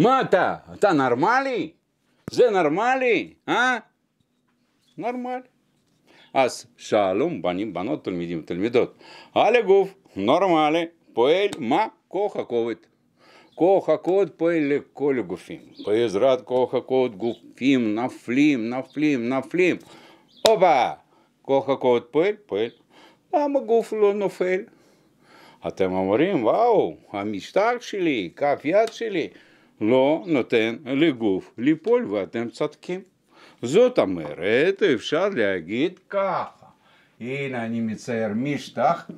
Ма-то, нормали, нормалий? Зе нормалий? А? Нормаль. Аз шалум баним банот тальмидим тальмидот. Алегов, нормали. Поэль ма коха коха Кохакот поэль коле гуфим. коха кохакот гуфим, нафлим, нафлим, нафлим. Опа! Кохакот поэль, поэль. Ама гуфло нуфель. אתם אומרים, וואו, המשטר שלי, כף יד שלי, לא נותן לגוף ליפול, ואתם צודקים. זאת אומרת, אפשר להגיד ככה. הנה אני מצייר משטח,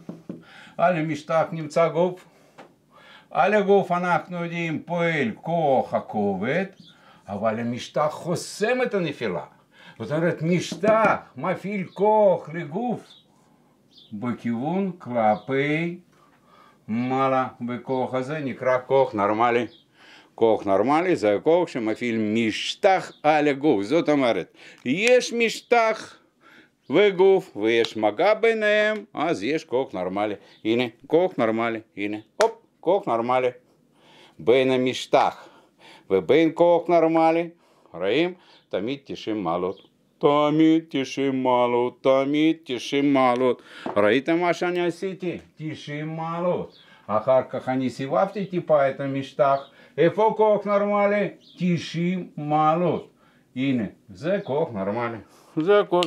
על המשטח נמצא גוף. על הגוף אנחנו יודעים פועל כוח הכובד, אבל המשטח חוסם את הנפילה. זאת אומרת, משטח מפעיל כוח לגוף בכיוון כלפי מעלה, וכוח הזה נקרא כוח נורמלי. כוח נורמלי זה הכוח שמפעיל משטח על הגוף, זאת אומרת, יש משטח וגוף ויש מגע ביניהם, אז יש כוח נורמלי, הנה, כוח נורמלי, הנה, הופ, כוח נורמלי, בין המשטח ובין כוח נורמלי, רואים? תמיד 90 מעלות. תמיד 90 מעלות, תמיד 90 מעלות. ראית מה שאני עשיתי? 90 מעלות. А Ахарках они сивафти типаэта миштах. Эфо кох нормали, тиши И не зе кох нормали. Зе кох.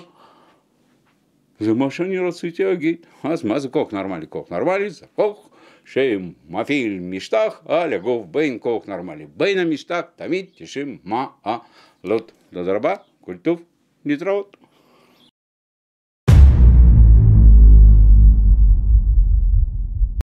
Зе машини рацитя А с мазы кох нормали, кох нормали, за кох. Шеем мафиль миштах, а лягов бейн кох нормали. Бейна миштах, тамит тиши ма а лот. Дозарба, культув, нитраот.